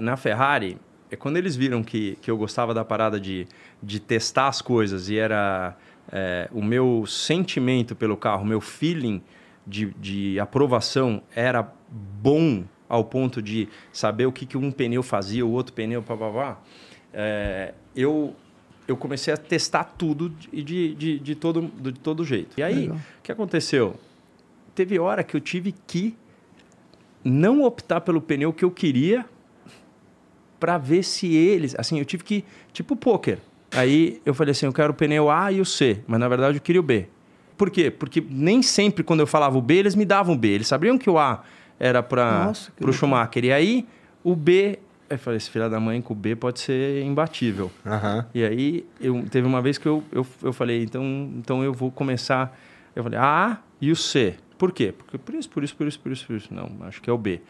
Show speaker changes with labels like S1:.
S1: Na Ferrari, é quando eles viram que, que eu gostava da parada de, de testar as coisas e era é, o meu sentimento pelo carro, o meu feeling de, de aprovação era bom ao ponto de saber o que, que um pneu fazia, o outro pneu, blá. É, eu, eu comecei a testar tudo e de, de, de, todo, de todo jeito. E aí, Legal. o que aconteceu? Teve hora que eu tive que não optar pelo pneu que eu queria para ver se eles. Assim, eu tive que. Tipo pôquer. Aí eu falei assim: eu quero o pneu A e o C, mas na verdade eu queria o B. Por quê? Porque nem sempre quando eu falava o B, eles me davam o B. Eles sabiam que o A era para o Schumacher. E aí o B. Eu falei, esse filho da mãe com o B pode ser imbatível. Uhum. E aí eu, teve uma vez que eu, eu, eu falei, então, então eu vou começar. Eu falei, A e o C. Por quê? Porque por isso, por isso, por isso, por isso, por isso. Não, acho que é o B.